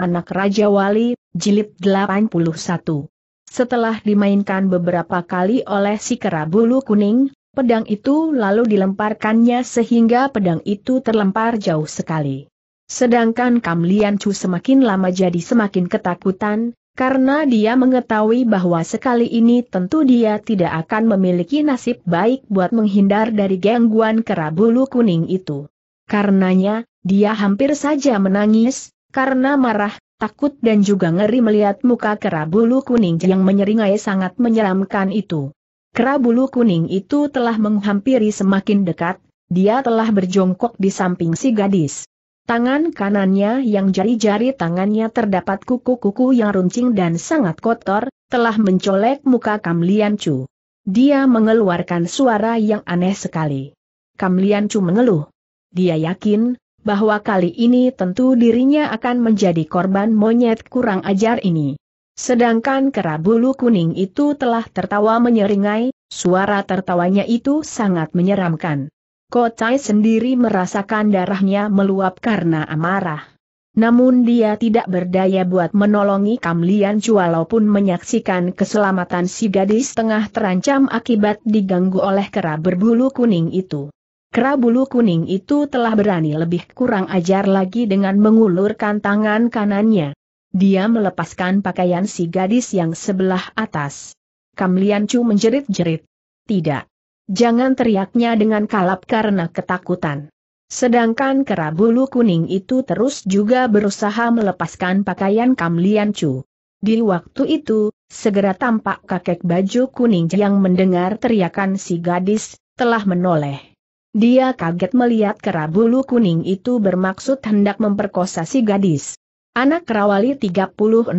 Anak Raja Wali, Jilid 81. Setelah dimainkan beberapa kali oleh si Kerabulu Kuning, pedang itu lalu dilemparkannya sehingga pedang itu terlempar jauh sekali. Sedangkan Kam Lian Chu semakin lama jadi semakin ketakutan, karena dia mengetahui bahwa sekali ini tentu dia tidak akan memiliki nasib baik buat menghindar dari gangguan Kerabulu Kuning itu. Karenanya, dia hampir saja menangis, karena marah, takut dan juga ngeri melihat muka kerabulu kuning yang menyeringai sangat menyeramkan itu. Kerabulu kuning itu telah menghampiri semakin dekat, dia telah berjongkok di samping si gadis. Tangan kanannya yang jari-jari tangannya terdapat kuku-kuku yang runcing dan sangat kotor, telah mencolek muka Kamlian Chu. Dia mengeluarkan suara yang aneh sekali. Kamlian Chu mengeluh. Dia yakin, bahwa kali ini tentu dirinya akan menjadi korban monyet kurang ajar ini. Sedangkan kera bulu kuning itu telah tertawa menyeringai, suara tertawanya itu sangat menyeramkan. Kotai sendiri merasakan darahnya meluap karena amarah. Namun dia tidak berdaya buat menolongi Kamlian walaupun menyaksikan keselamatan si gadis tengah terancam akibat diganggu oleh kera berbulu kuning itu. Kera bulu kuning itu telah berani lebih kurang ajar lagi dengan mengulurkan tangan kanannya. Dia melepaskan pakaian si gadis yang sebelah atas. Kamlian Chu menjerit-jerit. Tidak. Jangan teriaknya dengan kalap karena ketakutan. Sedangkan kera bulu kuning itu terus juga berusaha melepaskan pakaian Kamlian Chu. Di waktu itu, segera tampak kakek baju kuning yang mendengar teriakan si gadis, telah menoleh. Dia kaget melihat kera bulu kuning itu bermaksud hendak memperkosa si gadis. Anak Kerawali 36178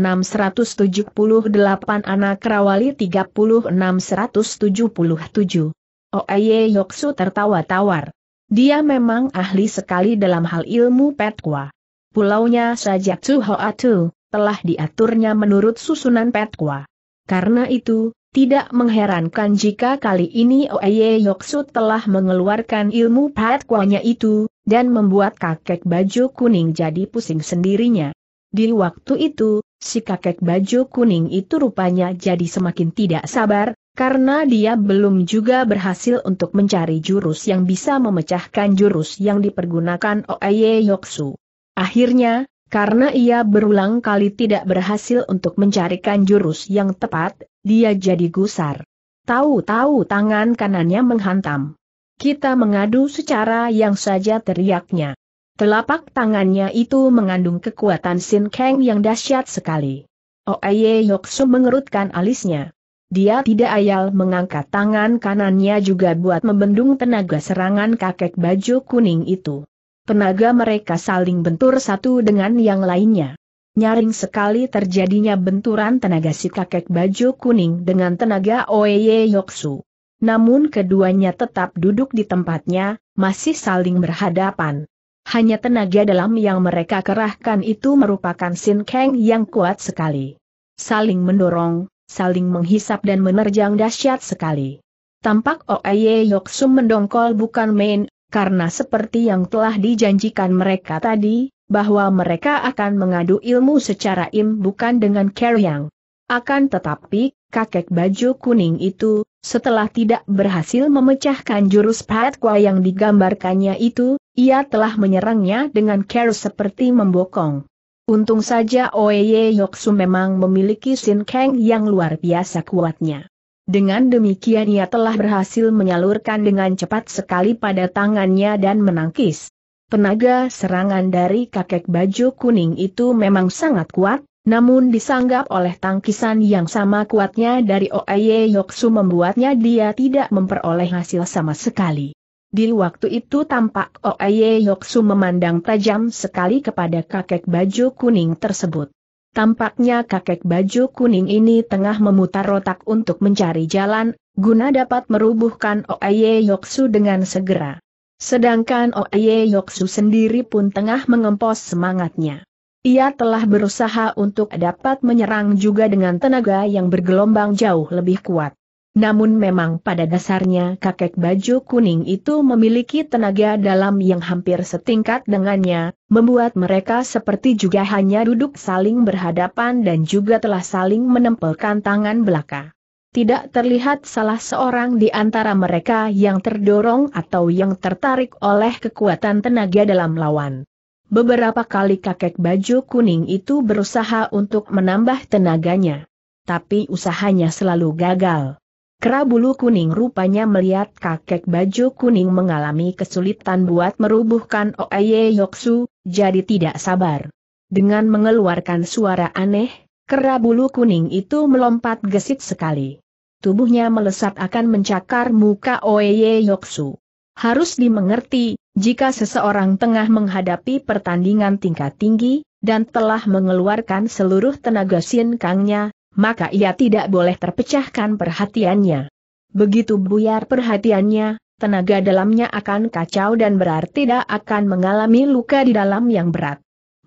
Anak Kerawali 36177 Oeye Yoksu tertawa tawar. Dia memang ahli sekali dalam hal ilmu petkwa. Pulaunya saja Tsuhoatu, telah diaturnya menurut susunan petkwa. Karena itu, tidak mengherankan jika kali ini Oeye Yoksu telah mengeluarkan ilmu kuahnya itu, dan membuat kakek baju kuning jadi pusing sendirinya. Di waktu itu, si kakek baju kuning itu rupanya jadi semakin tidak sabar, karena dia belum juga berhasil untuk mencari jurus yang bisa memecahkan jurus yang dipergunakan Oeye Yoksu. Akhirnya, karena ia berulang kali tidak berhasil untuk mencarikan jurus yang tepat, dia jadi gusar. Tahu-tahu tangan kanannya menghantam. Kita mengadu secara yang saja teriaknya. Telapak tangannya itu mengandung kekuatan Sin Kang yang dahsyat sekali. Oeye oh, Yoksu mengerutkan alisnya. Dia tidak ayal mengangkat tangan kanannya juga buat membendung tenaga serangan kakek baju kuning itu. Tenaga mereka saling bentur satu dengan yang lainnya. Nyaring sekali terjadinya benturan tenaga si kakek baju kuning dengan tenaga Oeye Yoksu. Namun keduanya tetap duduk di tempatnya, masih saling berhadapan. Hanya tenaga dalam yang mereka kerahkan itu merupakan Sin Kang yang kuat sekali. Saling mendorong, saling menghisap dan menerjang dahsyat sekali. Tampak Oeye Yoksu mendongkol bukan main, karena seperti yang telah dijanjikan mereka tadi, bahwa mereka akan mengadu ilmu secara im bukan dengan Keryang. Akan tetapi, kakek baju kuning itu, setelah tidak berhasil memecahkan jurus Patwa yang digambarkannya itu, ia telah menyerangnya dengan care seperti membokong. Untung saja oye Yoksu memang memiliki Sin Kang yang luar biasa kuatnya. Dengan demikian ia telah berhasil menyalurkan dengan cepat sekali pada tangannya dan menangkis. Tenaga serangan dari kakek baju kuning itu memang sangat kuat, namun disanggap oleh tangkisan yang sama kuatnya dari Oaye Yoksu membuatnya dia tidak memperoleh hasil sama sekali. Di waktu itu tampak Oaye Yoksu memandang tajam sekali kepada kakek baju kuning tersebut. Tampaknya kakek baju kuning ini tengah memutar otak untuk mencari jalan, guna dapat merubuhkan Oaye Yoksu dengan segera. Sedangkan Oye Yoksu sendiri pun tengah mengempos semangatnya. Ia telah berusaha untuk dapat menyerang juga dengan tenaga yang bergelombang jauh lebih kuat. Namun memang pada dasarnya kakek baju kuning itu memiliki tenaga dalam yang hampir setingkat dengannya, membuat mereka seperti juga hanya duduk saling berhadapan dan juga telah saling menempelkan tangan belaka tidak terlihat salah seorang di antara mereka yang terdorong atau yang tertarik oleh kekuatan tenaga dalam lawan. Beberapa kali kakek baju kuning itu berusaha untuk menambah tenaganya. Tapi usahanya selalu gagal. Kerabulu kuning rupanya melihat kakek baju kuning mengalami kesulitan buat merubuhkan Oeye Yoksu, jadi tidak sabar. Dengan mengeluarkan suara aneh, Kera bulu kuning itu melompat gesit sekali. Tubuhnya melesat akan mencakar muka Oeye Yoksu. Harus dimengerti, jika seseorang tengah menghadapi pertandingan tingkat tinggi, dan telah mengeluarkan seluruh tenaga kangnya, maka ia tidak boleh terpecahkan perhatiannya. Begitu buyar perhatiannya, tenaga dalamnya akan kacau dan berarti tidak akan mengalami luka di dalam yang berat.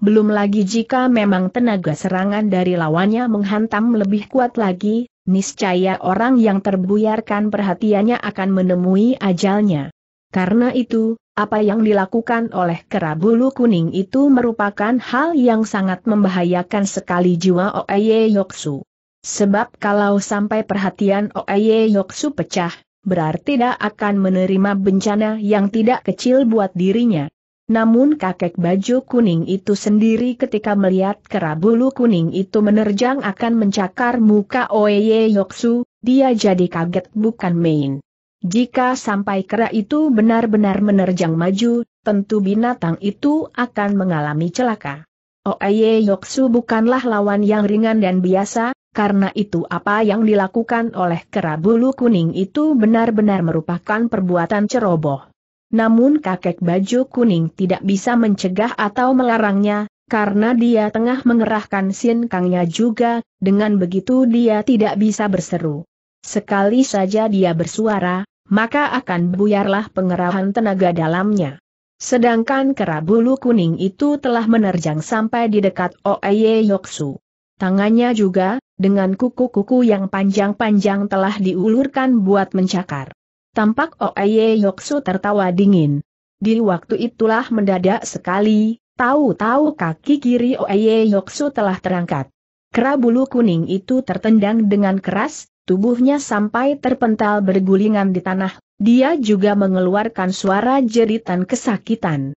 Belum lagi jika memang tenaga serangan dari lawannya menghantam lebih kuat lagi, niscaya orang yang terbuyarkan perhatiannya akan menemui ajalnya. Karena itu, apa yang dilakukan oleh kerabulu kuning itu merupakan hal yang sangat membahayakan sekali jiwa Oeye Yoksu. Sebab kalau sampai perhatian Oeye Yoksu pecah, berarti tidak akan menerima bencana yang tidak kecil buat dirinya. Namun kakek baju kuning itu sendiri ketika melihat kera bulu kuning itu menerjang akan mencakar muka Oye Yoksu, dia jadi kaget bukan main. Jika sampai kera itu benar-benar menerjang maju, tentu binatang itu akan mengalami celaka. Oye Yoksu bukanlah lawan yang ringan dan biasa, karena itu apa yang dilakukan oleh kera bulu kuning itu benar-benar merupakan perbuatan ceroboh. Namun kakek baju kuning tidak bisa mencegah atau melarangnya, karena dia tengah mengerahkan sin kangnya juga, dengan begitu dia tidak bisa berseru. Sekali saja dia bersuara, maka akan buyarlah pengerahan tenaga dalamnya. Sedangkan kerabulu kuning itu telah menerjang sampai di dekat Oeye Yoksu. Tangannya juga, dengan kuku-kuku yang panjang-panjang telah diulurkan buat mencakar. Tampak Oye Yoksu tertawa dingin. Di waktu itulah mendadak sekali, tahu-tahu kaki kiri Oye Yoksu telah terangkat. Kera bulu kuning itu tertendang dengan keras, tubuhnya sampai terpental bergulingan di tanah, dia juga mengeluarkan suara jeritan kesakitan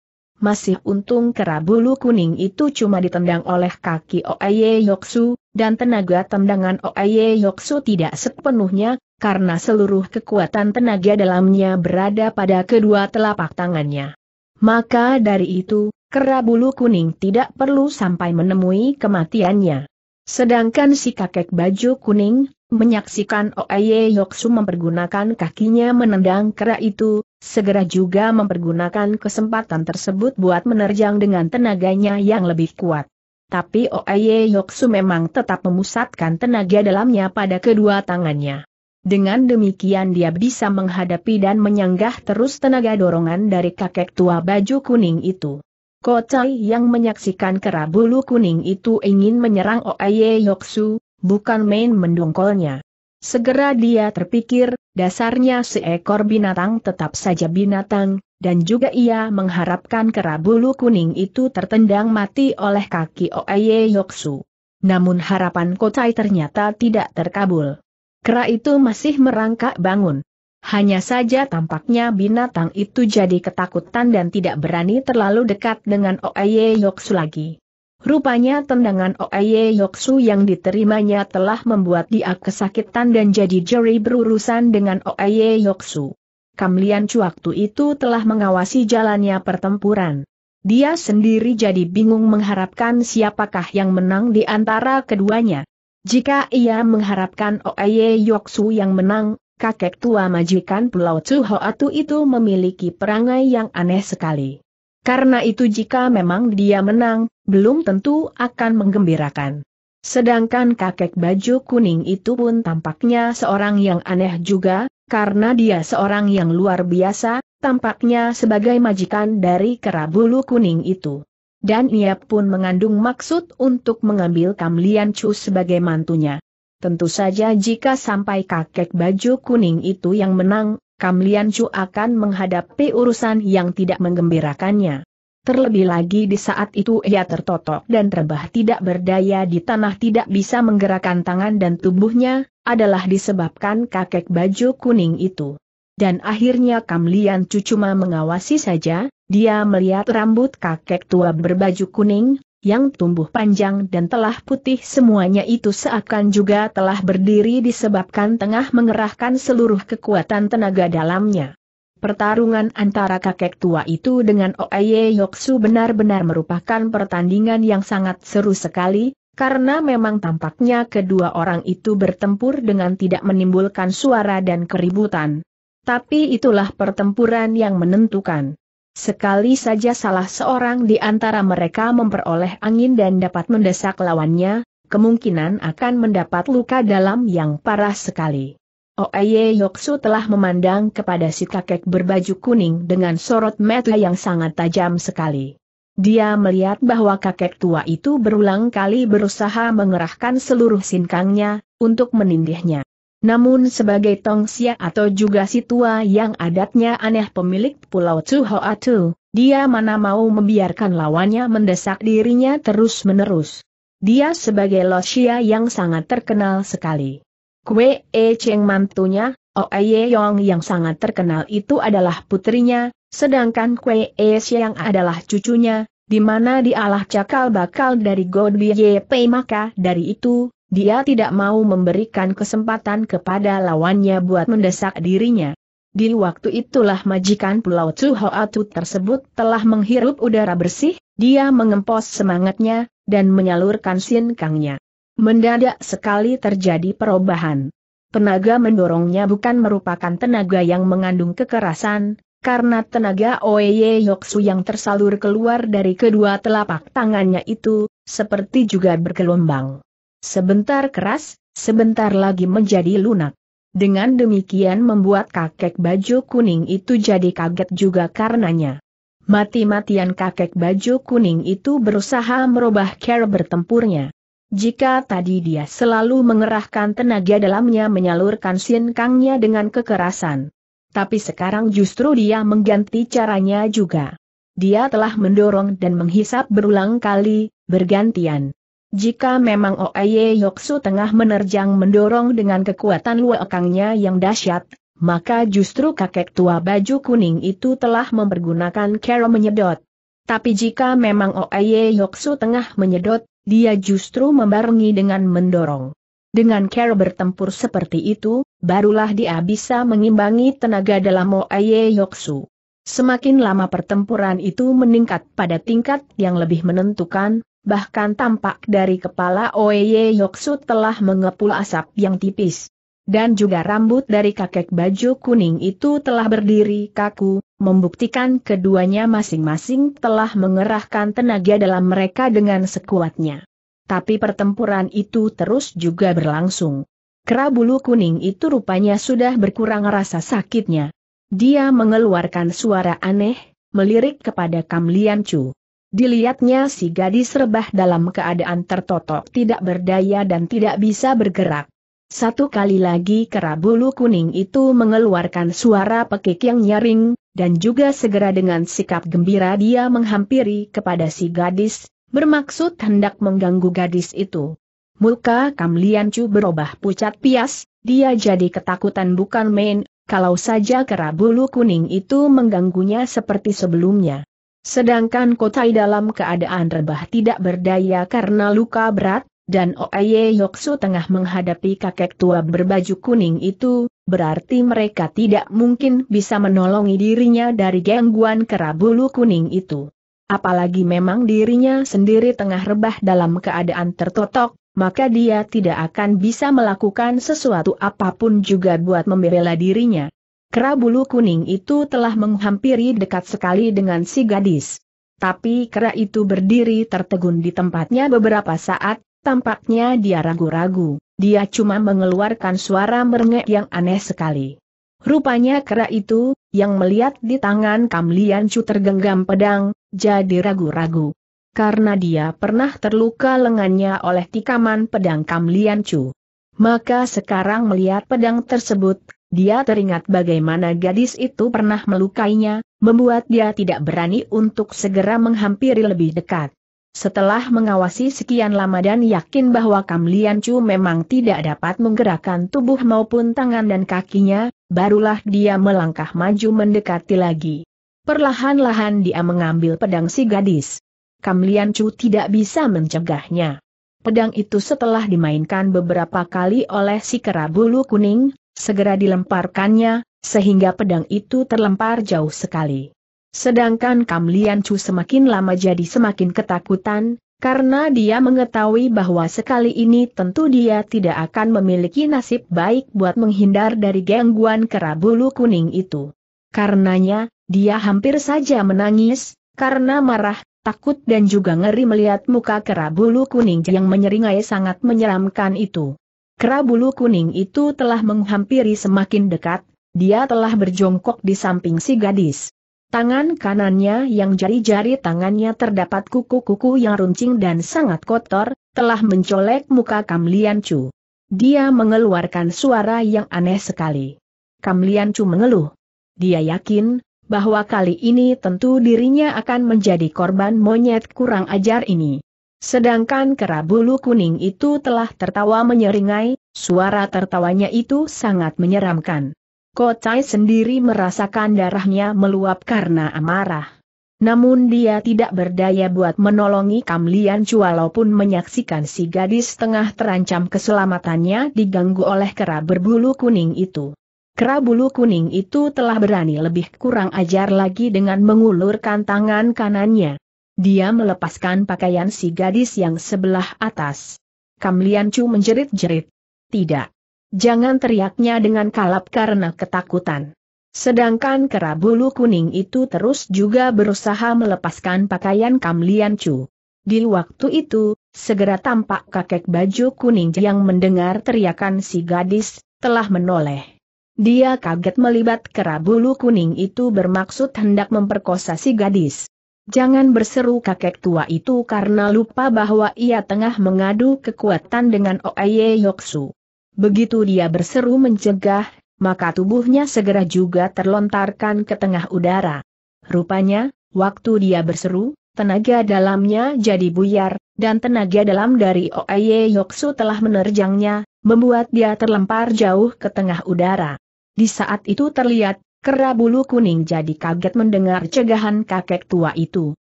masih untung kera bulu kuning itu cuma ditendang oleh kaki Oaye Yoksu, dan tenaga tendangan Oaye Yoksu tidak sepenuhnya, karena seluruh kekuatan tenaga dalamnya berada pada kedua telapak tangannya. Maka dari itu, kera bulu kuning tidak perlu sampai menemui kematiannya. Sedangkan si kakek baju kuning, menyaksikan Oaye Yoksu mempergunakan kakinya menendang kera itu, segera juga mempergunakan kesempatan tersebut buat menerjang dengan tenaganya yang lebih kuat. Tapi Oeye Yoksu memang tetap memusatkan tenaga dalamnya pada kedua tangannya. Dengan demikian dia bisa menghadapi dan menyanggah terus tenaga dorongan dari kakek tua baju kuning itu. Kocai yang menyaksikan kera bulu kuning itu ingin menyerang Oeye Yoksu, bukan main mendongkolnya. Segera dia terpikir, dasarnya seekor binatang tetap saja binatang, dan juga ia mengharapkan kera bulu kuning itu tertendang mati oleh kaki Oeye Yoksu. Namun harapan Kotai ternyata tidak terkabul. Kera itu masih merangkak bangun. Hanya saja tampaknya binatang itu jadi ketakutan dan tidak berani terlalu dekat dengan Oeye Yoksu lagi. Rupanya tendangan Oye Yoksu yang diterimanya telah membuat dia kesakitan dan jadi jeri berurusan dengan Oye Yoksu. Kamlian waktu itu telah mengawasi jalannya pertempuran. Dia sendiri jadi bingung mengharapkan siapakah yang menang di antara keduanya. Jika ia mengharapkan Oye Yoksu yang menang, kakek tua majikan Pulau Cuhoatu itu memiliki perangai yang aneh sekali. Karena itu jika memang dia menang, belum tentu akan menggembirakan. Sedangkan kakek baju kuning itu pun tampaknya seorang yang aneh juga, karena dia seorang yang luar biasa, tampaknya sebagai majikan dari kerabulu kuning itu. Dan ia pun mengandung maksud untuk mengambil Kamlian Chu sebagai mantunya. Tentu saja jika sampai kakek baju kuning itu yang menang, Kam Lian Chu akan menghadapi urusan yang tidak menggembirakannya. Terlebih lagi di saat itu ia tertotok dan terbah tidak berdaya di tanah tidak bisa menggerakkan tangan dan tubuhnya, adalah disebabkan kakek baju kuning itu. Dan akhirnya Kam Lian Chu cuma mengawasi saja, dia melihat rambut kakek tua berbaju kuning, yang tumbuh panjang dan telah putih semuanya itu seakan juga telah berdiri disebabkan tengah mengerahkan seluruh kekuatan tenaga dalamnya. Pertarungan antara kakek tua itu dengan Oeye Yoksu benar-benar merupakan pertandingan yang sangat seru sekali, karena memang tampaknya kedua orang itu bertempur dengan tidak menimbulkan suara dan keributan. Tapi itulah pertempuran yang menentukan. Sekali saja salah seorang di antara mereka memperoleh angin dan dapat mendesak lawannya, kemungkinan akan mendapat luka dalam yang parah sekali. Oeye Yoksu telah memandang kepada si kakek berbaju kuning dengan sorot mata yang sangat tajam sekali. Dia melihat bahwa kakek tua itu berulang kali berusaha mengerahkan seluruh sinkangnya, untuk menindihnya. Namun sebagai Tongsia atau juga si tua yang adatnya aneh pemilik Pulau Tuhoatu, dia mana mau membiarkan lawannya mendesak dirinya terus-menerus. Dia sebagai Losia yang sangat terkenal sekali. Kue E Cheng mantunya, O oh Ye Yong yang sangat terkenal itu adalah putrinya, sedangkan Kue E yang adalah cucunya, di mana dialah cakal bakal dari God Ye Pei maka dari itu, dia tidak mau memberikan kesempatan kepada lawannya buat mendesak dirinya. Di waktu itulah majikan Pulau Tuhoatu tersebut telah menghirup udara bersih, dia mengempos semangatnya, dan menyalurkan sinkangnya. Mendadak sekali terjadi perubahan. Tenaga mendorongnya bukan merupakan tenaga yang mengandung kekerasan, karena tenaga Oye Yoksu yang tersalur keluar dari kedua telapak tangannya itu, seperti juga bergelombang. Sebentar keras, sebentar lagi menjadi lunak. Dengan demikian membuat kakek baju kuning itu jadi kaget juga karenanya. Mati-matian kakek baju kuning itu berusaha merubah cara bertempurnya. Jika tadi dia selalu mengerahkan tenaga dalamnya menyalurkan sinkangnya dengan kekerasan. Tapi sekarang justru dia mengganti caranya juga. Dia telah mendorong dan menghisap berulang kali, bergantian. Jika memang Oaye Yoksu tengah menerjang mendorong dengan kekuatan luakangnya yang dahsyat, maka justru kakek tua baju kuning itu telah mempergunakan cara menyedot. Tapi jika memang Oaye Yoksu tengah menyedot, dia justru membarengi dengan mendorong. Dengan cara bertempur seperti itu, barulah dia bisa mengimbangi tenaga dalam Oaye Yoksu. Semakin lama pertempuran itu meningkat pada tingkat yang lebih menentukan, bahkan tampak dari kepala Oeye Yoksu telah mengepul asap yang tipis. Dan juga rambut dari kakek baju kuning itu telah berdiri kaku, membuktikan keduanya masing-masing telah mengerahkan tenaga dalam mereka dengan sekuatnya. Tapi pertempuran itu terus juga berlangsung. Kera bulu kuning itu rupanya sudah berkurang rasa sakitnya. Dia mengeluarkan suara aneh, melirik kepada Kam Lian Chu. Dilihatnya si gadis rebah dalam keadaan tertotok tidak berdaya dan tidak bisa bergerak. Satu kali lagi kerabulu kuning itu mengeluarkan suara pekik yang nyaring, dan juga segera dengan sikap gembira dia menghampiri kepada si gadis, bermaksud hendak mengganggu gadis itu. Muka Kam Liancu berubah pucat pias, dia jadi ketakutan bukan main, kalau saja kerabulu kuning itu mengganggunya seperti sebelumnya. Sedangkan Kotai dalam keadaan rebah tidak berdaya karena luka berat, dan Oye Yoksu tengah menghadapi kakek tua berbaju kuning itu, berarti mereka tidak mungkin bisa menolongi dirinya dari gangguan kerabulu kuning itu. Apalagi memang dirinya sendiri tengah rebah dalam keadaan tertotok, maka dia tidak akan bisa melakukan sesuatu apapun juga buat membela dirinya. Kera bulu kuning itu telah menghampiri dekat sekali dengan si gadis. Tapi kera itu berdiri tertegun di tempatnya beberapa saat, tampaknya dia ragu-ragu, dia cuma mengeluarkan suara merengek yang aneh sekali. Rupanya kera itu, yang melihat di tangan Kamlian Chu tergenggam pedang, jadi ragu-ragu. Karena dia pernah terluka lengannya oleh tikaman pedang Kamlian Chu. Maka sekarang melihat pedang tersebut, dia teringat bagaimana gadis itu pernah melukainya, membuat dia tidak berani untuk segera menghampiri lebih dekat. Setelah mengawasi sekian lama dan yakin bahwa Kam Lian Chu memang tidak dapat menggerakkan tubuh maupun tangan dan kakinya, barulah dia melangkah maju mendekati lagi. Perlahan-lahan dia mengambil pedang si gadis. Kam Lian Chu tidak bisa mencegahnya. Pedang itu setelah dimainkan beberapa kali oleh si kera bulu kuning, segera dilemparkannya, sehingga pedang itu terlempar jauh sekali. Sedangkan Kam Lian Chu semakin lama jadi semakin ketakutan, karena dia mengetahui bahwa sekali ini tentu dia tidak akan memiliki nasib baik buat menghindar dari gangguan kerabulu kuning itu. Karenanya, dia hampir saja menangis, karena marah, takut dan juga ngeri melihat muka kerabulu kuning yang menyeringai sangat menyeramkan itu. Kerabulu kuning itu telah menghampiri semakin dekat, dia telah berjongkok di samping si gadis. Tangan kanannya yang jari-jari tangannya terdapat kuku-kuku yang runcing dan sangat kotor, telah mencolek muka Kamlian Chu. Dia mengeluarkan suara yang aneh sekali. Kamlian Chu mengeluh. Dia yakin, bahwa kali ini tentu dirinya akan menjadi korban monyet kurang ajar ini. Sedangkan kera bulu kuning itu telah tertawa menyeringai, suara tertawanya itu sangat menyeramkan. Kocai sendiri merasakan darahnya meluap karena amarah. Namun dia tidak berdaya buat menolongi Kamlian Chu walaupun menyaksikan si gadis tengah terancam keselamatannya diganggu oleh kera berbulu kuning itu. Kera bulu kuning itu telah berani lebih kurang ajar lagi dengan mengulurkan tangan kanannya. Dia melepaskan pakaian si gadis yang sebelah atas. Kamlian Chu menjerit-jerit. Tidak. Jangan teriaknya dengan kalap karena ketakutan. Sedangkan kera bulu kuning itu terus juga berusaha melepaskan pakaian Kamlian Chu. Di waktu itu, segera tampak kakek baju kuning yang mendengar teriakan si gadis, telah menoleh. Dia kaget melibat bulu kuning itu bermaksud hendak memperkosa si gadis. Jangan berseru kakek tua itu karena lupa bahwa ia tengah mengadu kekuatan dengan Oeye Yoksu. Begitu dia berseru mencegah, maka tubuhnya segera juga terlontarkan ke tengah udara. Rupanya, waktu dia berseru, tenaga dalamnya jadi buyar, dan tenaga dalam dari Oeye Yoksu telah menerjangnya, membuat dia terlempar jauh ke tengah udara. Di saat itu terlihat Kera bulu kuning jadi kaget mendengar cegahan kakek tua itu.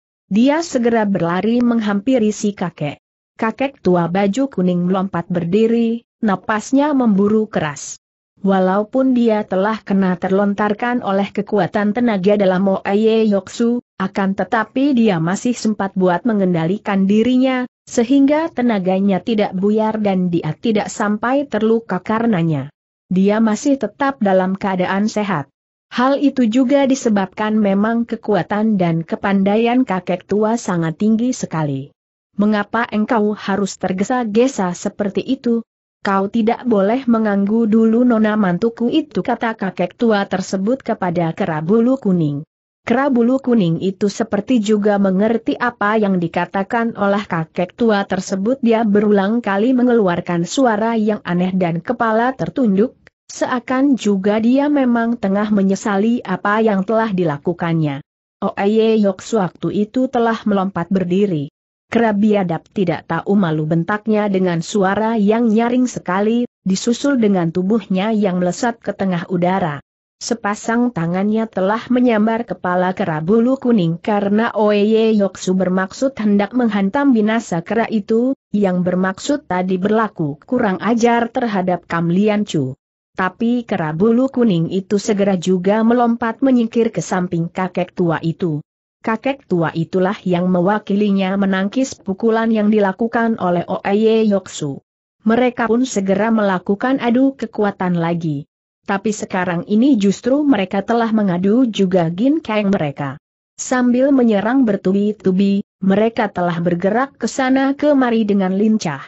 Dia segera berlari menghampiri si kakek. Kakek tua baju kuning melompat berdiri, napasnya memburu keras. Walaupun dia telah kena terlontarkan oleh kekuatan tenaga dalam Moeye Yoksu, akan tetapi dia masih sempat buat mengendalikan dirinya, sehingga tenaganya tidak buyar dan dia tidak sampai terluka karenanya. Dia masih tetap dalam keadaan sehat. Hal itu juga disebabkan memang kekuatan dan kepandaian kakek tua sangat tinggi sekali. Mengapa engkau harus tergesa-gesa seperti itu? Kau tidak boleh menganggu dulu nona mantuku itu kata kakek tua tersebut kepada kerabulu kuning. Kerabulu kuning itu seperti juga mengerti apa yang dikatakan oleh kakek tua tersebut dia berulang kali mengeluarkan suara yang aneh dan kepala tertunduk, Seakan juga dia memang tengah menyesali apa yang telah dilakukannya. Oeye Yok waktu itu telah melompat berdiri. Kerabiadap tidak tahu malu bentaknya dengan suara yang nyaring sekali, disusul dengan tubuhnya yang melesat ke tengah udara. Sepasang tangannya telah menyambar kepala kera bulu kuning karena Oeye Yoksu bermaksud hendak menghantam binasa kera itu, yang bermaksud tadi berlaku kurang ajar terhadap Kam Lian Chu. Tapi kera bulu kuning itu segera juga melompat menyingkir ke samping kakek tua itu. Kakek tua itulah yang mewakilinya menangkis pukulan yang dilakukan oleh Oeye Yoksu. Mereka pun segera melakukan adu kekuatan lagi. Tapi sekarang ini justru mereka telah mengadu juga Gin Kang mereka. Sambil menyerang bertubi-tubi, mereka telah bergerak ke sana kemari dengan lincah.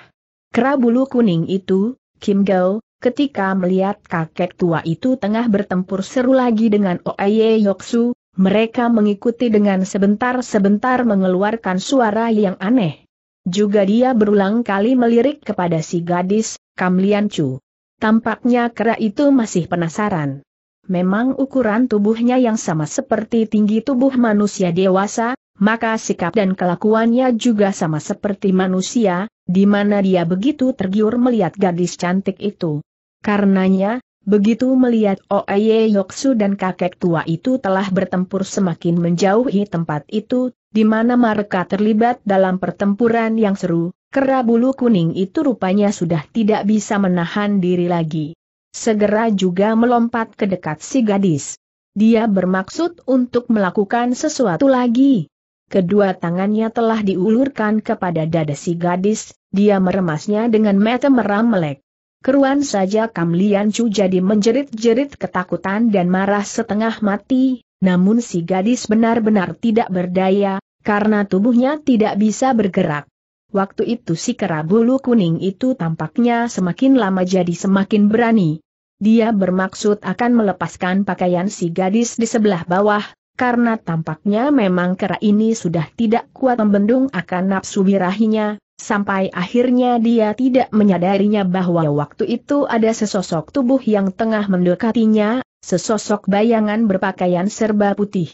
Kera bulu kuning itu, Kim Gao, Ketika melihat kakek tua itu tengah bertempur seru lagi dengan Oye Yoksu, mereka mengikuti dengan sebentar-sebentar mengeluarkan suara yang aneh. Juga dia berulang kali melirik kepada si gadis, Lian Chu. Tampaknya kera itu masih penasaran. Memang ukuran tubuhnya yang sama seperti tinggi tubuh manusia dewasa, maka sikap dan kelakuannya juga sama seperti manusia, di mana dia begitu tergiur melihat gadis cantik itu. Karenanya, begitu melihat Oeye Yoksu dan kakek tua itu telah bertempur semakin menjauhi tempat itu, di mana mereka terlibat dalam pertempuran yang seru, kera bulu kuning itu rupanya sudah tidak bisa menahan diri lagi. Segera juga melompat ke dekat si gadis. Dia bermaksud untuk melakukan sesuatu lagi. Kedua tangannya telah diulurkan kepada dada si gadis, dia meremasnya dengan mata meram melek. Keruan saja Kam Lian Chu jadi menjerit-jerit ketakutan dan marah setengah mati, namun si gadis benar-benar tidak berdaya, karena tubuhnya tidak bisa bergerak. Waktu itu si bulu kuning itu tampaknya semakin lama jadi semakin berani. Dia bermaksud akan melepaskan pakaian si gadis di sebelah bawah, karena tampaknya memang kera ini sudah tidak kuat membendung akan nafsu birahinya, sampai akhirnya dia tidak menyadarinya bahwa waktu itu ada sesosok tubuh yang tengah mendekatinya, sesosok bayangan berpakaian serba putih.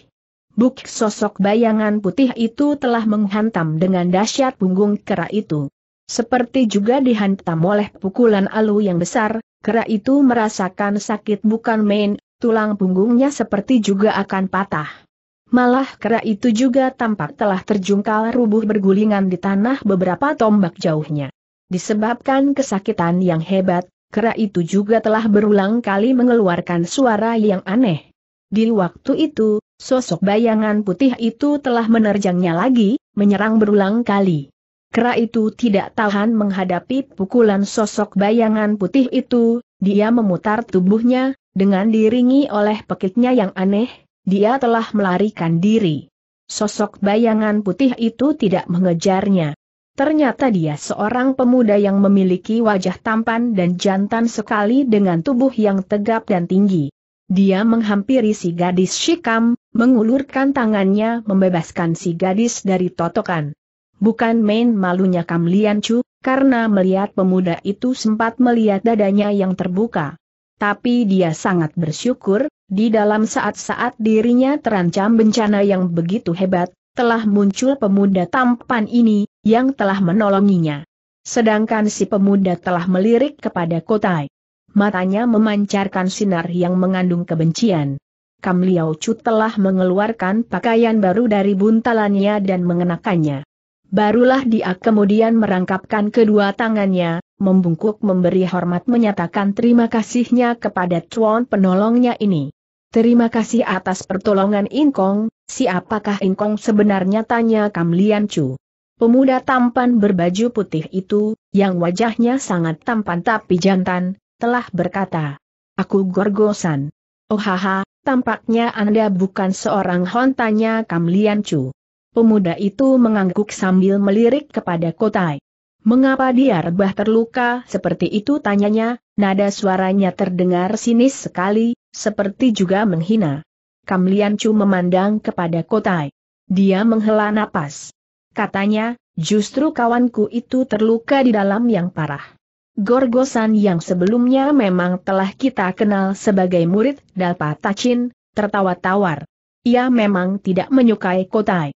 Buk sosok bayangan putih itu telah menghantam dengan dahsyat punggung kera itu. Seperti juga dihantam oleh pukulan alu yang besar, kera itu merasakan sakit bukan main, tulang punggungnya seperti juga akan patah. Malah kera itu juga tampak telah terjungkal rubuh bergulingan di tanah beberapa tombak jauhnya. Disebabkan kesakitan yang hebat, kera itu juga telah berulang kali mengeluarkan suara yang aneh. Di waktu itu, sosok bayangan putih itu telah menerjangnya lagi, menyerang berulang kali. Kera itu tidak tahan menghadapi pukulan sosok bayangan putih itu, dia memutar tubuhnya, dengan diringi oleh pekiknya yang aneh, dia telah melarikan diri. Sosok bayangan putih itu tidak mengejarnya. Ternyata dia seorang pemuda yang memiliki wajah tampan dan jantan sekali dengan tubuh yang tegap dan tinggi. Dia menghampiri si gadis Shikam, mengulurkan tangannya membebaskan si gadis dari totokan. Bukan main malunya Kam Lian Chu, karena melihat pemuda itu sempat melihat dadanya yang terbuka tapi dia sangat bersyukur, di dalam saat-saat dirinya terancam bencana yang begitu hebat, telah muncul pemuda tampan ini, yang telah menolonginya. Sedangkan si pemuda telah melirik kepada Kotai. Matanya memancarkan sinar yang mengandung kebencian. Kam Liao Chu telah mengeluarkan pakaian baru dari buntalannya dan mengenakannya. Barulah dia kemudian merangkapkan kedua tangannya, membungkuk memberi hormat menyatakan terima kasihnya kepada Chuan penolongnya ini. Terima kasih atas pertolongan Inkong, siapakah Inkong sebenarnya tanya Kam Lian Chu. Pemuda tampan berbaju putih itu, yang wajahnya sangat tampan tapi jantan, telah berkata. Aku Gorgosan. Oh haha, tampaknya Anda bukan seorang hontanya Kam Lian Chu. Pemuda itu mengangguk sambil melirik kepada Kotai. Mengapa dia rebah terluka seperti itu tanyanya, nada suaranya terdengar sinis sekali, seperti juga menghina. Lian Chu memandang kepada Kotai. Dia menghela napas. Katanya, justru kawanku itu terluka di dalam yang parah. Gorgosan yang sebelumnya memang telah kita kenal sebagai murid Dalpa Tachin, tertawa tawar. Ia memang tidak menyukai Kotai.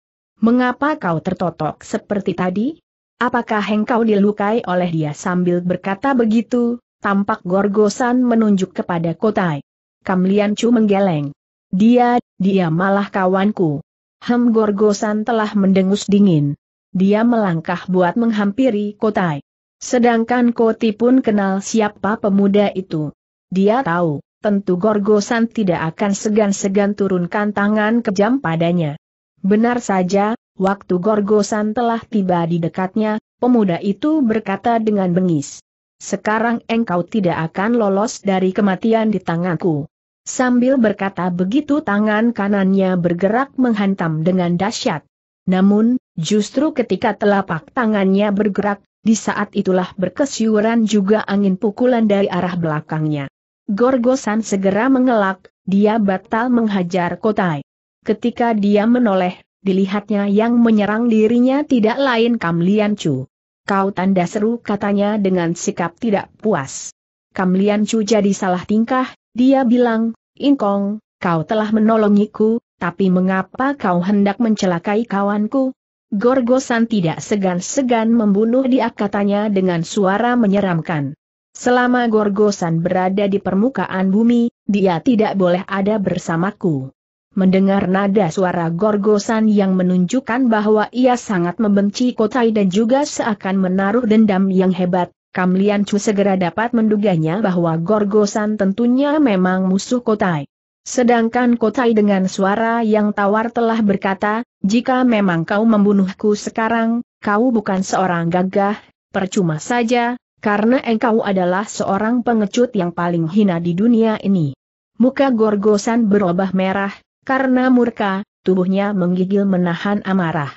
Mengapa kau tertotok seperti tadi? Apakah engkau dilukai oleh dia sambil berkata begitu? Tampak gorgosan menunjuk kepada Kotai. Lian Chu menggeleng. Dia, dia malah kawanku. Hem gorgosan telah mendengus dingin. Dia melangkah buat menghampiri Kotai. Sedangkan Koti pun kenal siapa pemuda itu. Dia tahu, tentu Gorgosan tidak akan segan-segan turunkan tangan kejam padanya. Benar saja, waktu Gorgosan telah tiba di dekatnya, pemuda itu berkata dengan bengis. Sekarang engkau tidak akan lolos dari kematian di tanganku. Sambil berkata begitu tangan kanannya bergerak menghantam dengan dahsyat. Namun, justru ketika telapak tangannya bergerak, di saat itulah berkesiuran juga angin pukulan dari arah belakangnya. Gorgosan segera mengelak, dia batal menghajar Kotai ketika dia menoleh, dilihatnya yang menyerang dirinya tidak lain Kam Lian Chu. Kau tanda seru katanya dengan sikap tidak puas. Kam Lian Chu jadi salah tingkah, dia bilang, Inkong, kau telah menolongiku, tapi mengapa kau hendak mencelakai kawanku? Gorgosan tidak segan-segan membunuh dia katanya dengan suara menyeramkan. Selama Gorgosan berada di permukaan bumi, dia tidak boleh ada bersamaku. Mendengar nada suara gorgosan yang menunjukkan bahwa ia sangat membenci Kotai dan juga seakan menaruh dendam yang hebat, Kam Lian Chu segera dapat menduganya bahwa Gorgosan tentunya memang musuh Kotai. Sedangkan Kotai dengan suara yang tawar telah berkata, jika memang kau membunuhku sekarang, kau bukan seorang gagah, percuma saja, karena engkau adalah seorang pengecut yang paling hina di dunia ini. Muka Gorgosan berubah merah, karena murka, tubuhnya menggigil menahan amarah.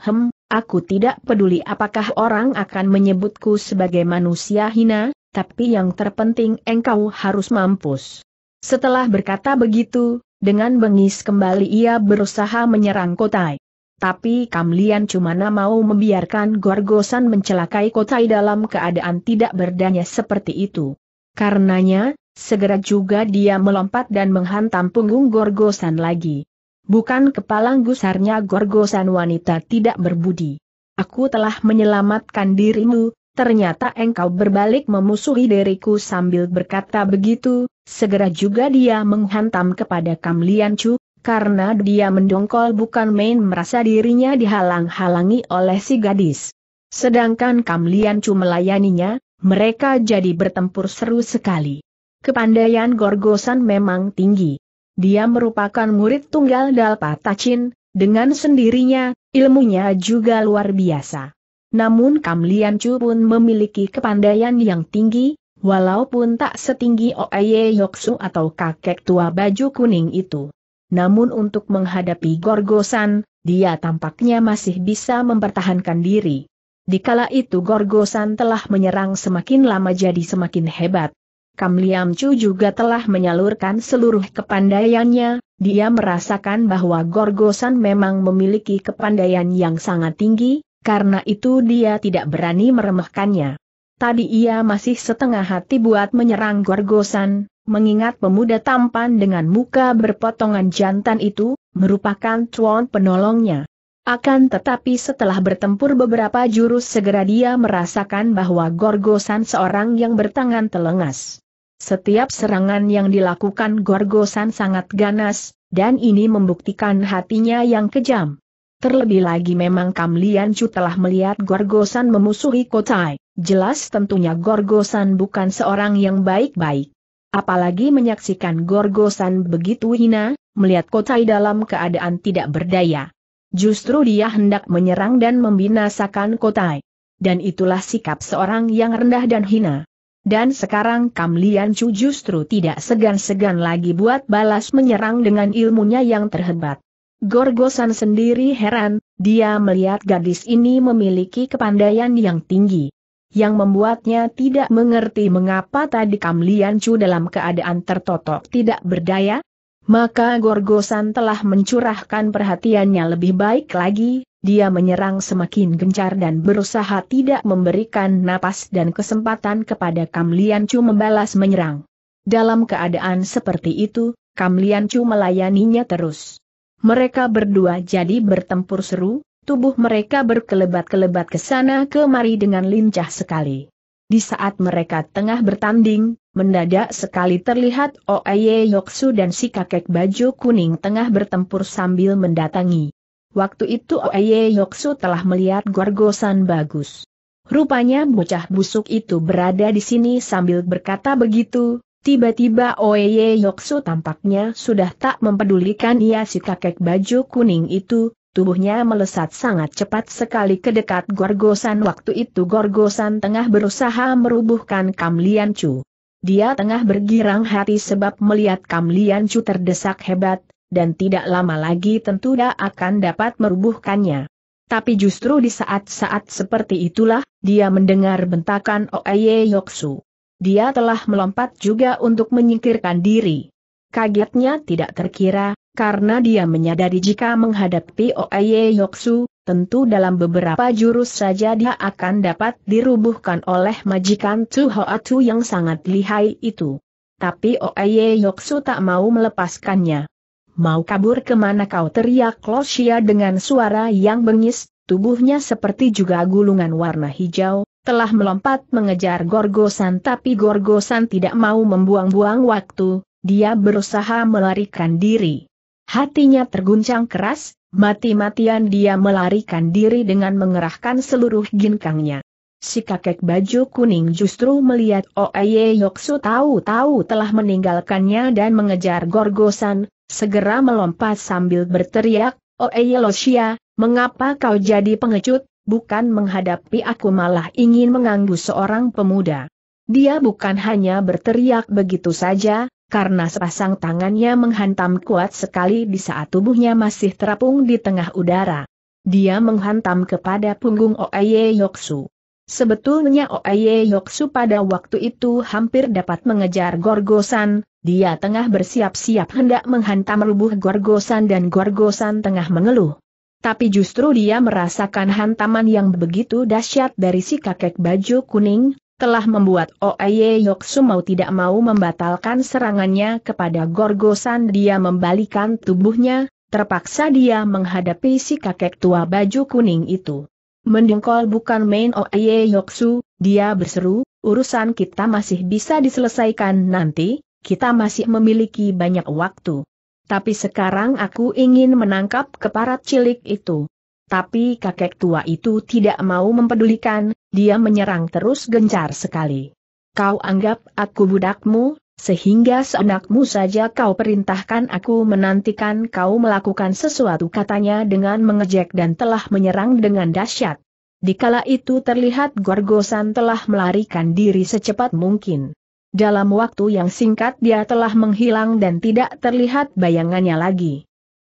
Hem, aku tidak peduli apakah orang akan menyebutku sebagai manusia hina, tapi yang terpenting engkau harus mampus. Setelah berkata begitu, dengan bengis kembali ia berusaha menyerang Kotai. Tapi Kamlian cuma mau membiarkan Gorgosan mencelakai Kotai dalam keadaan tidak berdaya seperti itu. Karenanya, Segera juga dia melompat dan menghantam punggung Gorgosan lagi. Bukan kepala gusarnya Gorgosan wanita tidak berbudi. Aku telah menyelamatkan dirimu, ternyata engkau berbalik memusuhi diriku sambil berkata begitu, segera juga dia menghantam kepada Kamlian Chu, karena dia mendongkol bukan main merasa dirinya dihalang-halangi oleh si gadis. Sedangkan Kamlian Chu melayaninya, mereka jadi bertempur seru sekali. Kepandaian Gorgosan memang tinggi. Dia merupakan murid tunggal Dalpa Tachin, dengan sendirinya, ilmunya juga luar biasa. Namun Kam Lian Chu pun memiliki kepandaian yang tinggi, walaupun tak setinggi Oeye Yoksu atau kakek tua baju kuning itu. Namun untuk menghadapi Gorgosan, dia tampaknya masih bisa mempertahankan diri. Dikala itu Gorgosan telah menyerang semakin lama jadi semakin hebat, Kam Liam Chu juga telah menyalurkan seluruh kepandaiannya, dia merasakan bahwa Gorgosan memang memiliki kepandaian yang sangat tinggi, karena itu dia tidak berani meremehkannya. Tadi ia masih setengah hati buat menyerang Gorgosan, mengingat pemuda tampan dengan muka berpotongan jantan itu, merupakan tuan penolongnya. Akan tetapi setelah bertempur beberapa jurus segera dia merasakan bahwa Gorgosan seorang yang bertangan telengas. Setiap serangan yang dilakukan Gorgosan sangat ganas, dan ini membuktikan hatinya yang kejam. Terlebih lagi memang Kam Lian Chu telah melihat Gorgosan memusuhi Kotai, jelas tentunya Gorgosan bukan seorang yang baik-baik. Apalagi menyaksikan Gorgosan begitu hina, melihat Kotai dalam keadaan tidak berdaya. Justru dia hendak menyerang dan membinasakan Kotai. Dan itulah sikap seorang yang rendah dan hina. Dan sekarang Kam Lian Chu justru tidak segan-segan lagi buat balas menyerang dengan ilmunya yang terhebat. Gorgosan sendiri heran, dia melihat gadis ini memiliki kepandaian yang tinggi. Yang membuatnya tidak mengerti mengapa tadi Kam Lian Chu dalam keadaan tertotok tidak berdaya. Maka Gorgosan telah mencurahkan perhatiannya lebih baik lagi, dia menyerang semakin gencar dan berusaha tidak memberikan napas dan kesempatan kepada Kam Lian Chu membalas menyerang. Dalam keadaan seperti itu, Kam Lian Chu melayaninya terus. Mereka berdua jadi bertempur seru, tubuh mereka berkelebat-kelebat ke sana kemari dengan lincah sekali. Di saat mereka tengah bertanding, mendadak sekali terlihat Oye Yoksu dan si kakek baju kuning tengah bertempur sambil mendatangi. Waktu itu Oye Yoksu telah melihat gorgosan bagus. Rupanya bocah busuk itu berada di sini sambil berkata begitu, tiba-tiba Oye Yoksu tampaknya sudah tak mempedulikan ia si kakek baju kuning itu, tubuhnya melesat sangat cepat sekali ke dekat gorgosan waktu itu gorgosan tengah berusaha merubuhkan Kam Lian Chu. Dia tengah bergirang hati sebab melihat Kam Lian Chu terdesak hebat, dan tidak lama lagi tentu dia akan dapat merubuhkannya. Tapi justru di saat-saat seperti itulah, dia mendengar bentakan Oeye Yoksu. Dia telah melompat juga untuk menyingkirkan diri. Kagetnya tidak terkira, karena dia menyadari jika menghadapi Oeye Yoksu, tentu dalam beberapa jurus saja dia akan dapat dirubuhkan oleh majikan Tuhoatu yang sangat lihai itu. Tapi Oeye Yoksu tak mau melepaskannya mau kabur kemana kau teriak Losia dengan suara yang bengis, tubuhnya seperti juga gulungan warna hijau, telah melompat mengejar Gorgosan tapi Gorgosan tidak mau membuang-buang waktu, dia berusaha melarikan diri. Hatinya terguncang keras, mati-matian dia melarikan diri dengan mengerahkan seluruh ginkangnya. Si kakek baju kuning justru melihat Oeye Yoksu tahu-tahu telah meninggalkannya dan mengejar Gorgosan, segera melompat sambil berteriak, Oe oh, Yelosia, mengapa kau jadi pengecut, bukan menghadapi aku malah ingin mengganggu seorang pemuda. Dia bukan hanya berteriak begitu saja, karena sepasang tangannya menghantam kuat sekali di saat tubuhnya masih terapung di tengah udara. Dia menghantam kepada punggung Oeye oh Yoksu. Sebetulnya Oeye oh Yoksu pada waktu itu hampir dapat mengejar Gorgosan, dia tengah bersiap-siap hendak menghantam rubuh gorgosan dan gorgosan tengah mengeluh. Tapi justru dia merasakan hantaman yang begitu dahsyat dari si kakek baju kuning, telah membuat Oeye Yoksu mau tidak mau membatalkan serangannya kepada gorgosan dia membalikan tubuhnya, terpaksa dia menghadapi si kakek tua baju kuning itu. Mendengkol bukan main Oeye Yoksu, dia berseru, urusan kita masih bisa diselesaikan nanti, kita masih memiliki banyak waktu. Tapi sekarang aku ingin menangkap keparat cilik itu. Tapi kakek tua itu tidak mau mempedulikan, dia menyerang terus gencar sekali. Kau anggap aku budakmu, sehingga seenakmu saja kau perintahkan aku menantikan kau melakukan sesuatu katanya dengan mengejek dan telah menyerang dengan dahsyat. Dikala itu terlihat Gorgosan telah melarikan diri secepat mungkin. Dalam waktu yang singkat dia telah menghilang dan tidak terlihat bayangannya lagi.